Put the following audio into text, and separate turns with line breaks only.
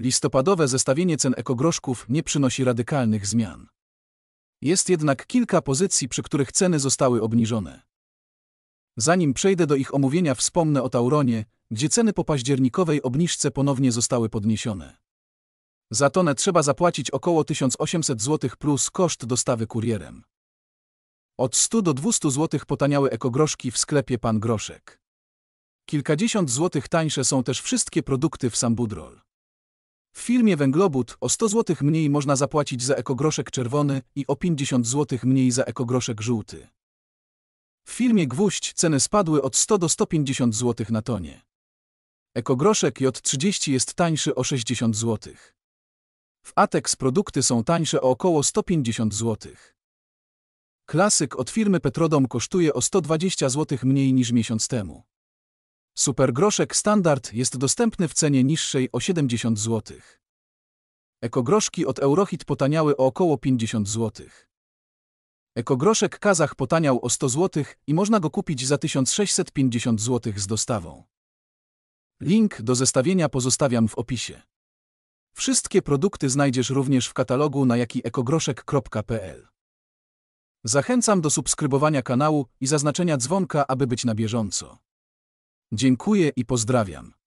Listopadowe zestawienie cen ekogroszków nie przynosi radykalnych zmian. Jest jednak kilka pozycji, przy których ceny zostały obniżone. Zanim przejdę do ich omówienia, wspomnę o Tauronie, gdzie ceny po październikowej obniżce ponownie zostały podniesione. Za tonę trzeba zapłacić około 1800 zł plus koszt dostawy kurierem. Od 100 do 200 zł potaniały ekogroszki w sklepie Pan Groszek. Kilkadziesiąt złotych tańsze są też wszystkie produkty w Sambudrol. W filmie Węglobud o 100 zł mniej można zapłacić za ekogroszek czerwony i o 50 zł mniej za ekogroszek żółty. W filmie Gwóźdź ceny spadły od 100 do 150 zł na tonie. Ekogroszek J30 jest tańszy o 60 zł. W Atex produkty są tańsze o około 150 zł. Klasyk od firmy Petrodom kosztuje o 120 zł mniej niż miesiąc temu. Supergroszek standard jest dostępny w cenie niższej o 70 zł. Ekogroszki od Eurohit potaniały o około 50 zł. Ekogroszek Kazach potaniał o 100 zł i można go kupić za 1650 zł z dostawą. Link do zestawienia pozostawiam w opisie. Wszystkie produkty znajdziesz również w katalogu na jakiekogroszek.pl. Zachęcam do subskrybowania kanału i zaznaczenia dzwonka, aby być na bieżąco. Dziękuję i pozdrawiam.